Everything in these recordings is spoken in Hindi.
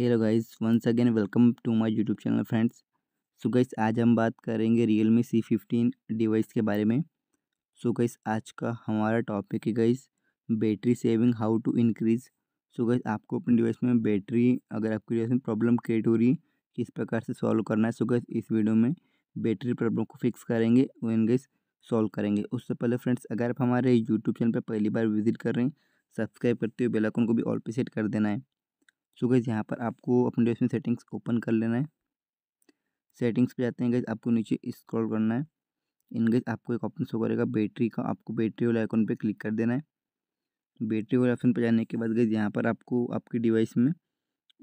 hello guys once again welcome to my YouTube channel friends so guys आज हम बात करेंगे Realme C fifteen device के बारे में सो so गाइस आज का हमारा टॉपिक है guys battery saving how to increase so guys आपको अपने डिवाइस में बैटरी अगर आपकी डिवाइस में प्रॉब्लम क्रिएट हो रही है किस प्रकार से सॉल्व करना है सो so गाइस इस वीडियो में बैटरी प्रॉब्लम को फिक्स करेंगे एंड गाइस सॉल्व करेंगे उससे पहले फ्रेंड्स अगर आप हमारे यूट्यूब चैनल पर पहली बार विजिट कर रहे हैं सब्सक्राइब करते हुए बेलाइकन को भी ऑल पे सेट कर देना है सो गैज़ यहाँ पर आपको अपने डिवाइस में सेटिंग्स ओपन कर लेना है सेटिंग्स पे जाते हैं गैस आपको नीचे स्क्रॉल करना है इन गैस आपको एक ऑप्शन शो करेगा बैटरी का आपको बैटरी वाले आइकन पर क्लिक कर देना है बैटरी वाले ऑप्शन पर जाने के बाद गैस यहाँ पर आपको आपके डिवाइस में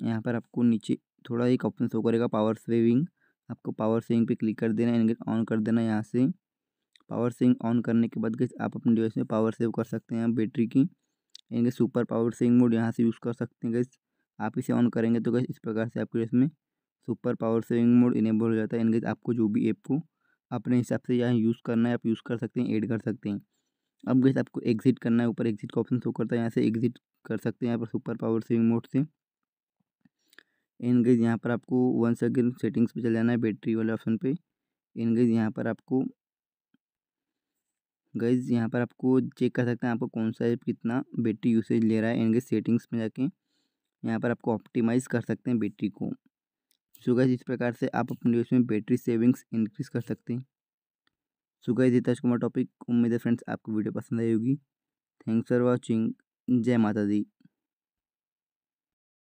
यहाँ पर आपको नीचे थोड़ा एक ऑप्शन शो करेगा पावर सेविंग आपको पावर सेविंग पे क्लिक कर देना है इन ऑन कर देना है यहाँ से पावर सेविंग ऑन करने के बाद गैस आप अपने डिवाइस में पावर सेव कर सकते हैं बैटरी की इनके सुपर पावर सेविंग मोड यहाँ से यूज़ कर सकते हैं गैस आप इसे ऑन करेंगे तो गैस इस प्रकार से आपके इसमें super power saving mode enable हो जाता है इनके आपको जो भी ऐप को अपने हिसाब से यहाँ यूज़ करना है आप यूज़ कर सकते हैं ऐड कर सकते हैं अब गैस आपको एग्जिट करना है ऊपर एग्जिट का ऑप्शन शो करता है यहाँ से एग्जिट कर सकते हैं यहाँ पर सुपर पावर सेविंग मोड से इन गेज यहाँ पर आपको वन सेकेंड सेटिंग्स पे चले जाना है बैटरी वाले ऑप्शन पे गेज यहाँ पर आपको गैज यहाँ पर आपको चेक कर सकते हैं आपको कौन सा ऐप कितना बैटरी यूसेज ले रहा है इनगेज सेटिंग्स में जाके यहाँ पर आपको ऑप्टिमाइज़ कर सकते हैं बैटरी को सो इस प्रकार से आप अपने उसमें बैटरी सेविंग्स इंक्रीज कर सकते हैं सो गाइज ये कुमार टॉपिक उम्मीद है फ्रेंड्स आपको वीडियो पसंद आई होगी थैंक्स फॉर वॉचिंग जय माता दी